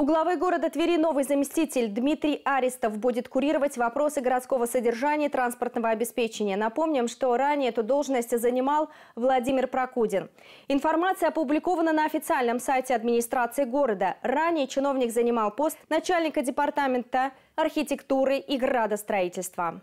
У главы города Твери новый заместитель Дмитрий Аристов будет курировать вопросы городского содержания и транспортного обеспечения. Напомним, что ранее эту должность занимал Владимир Прокудин. Информация опубликована на официальном сайте администрации города. Ранее чиновник занимал пост начальника департамента архитектуры и градостроительства.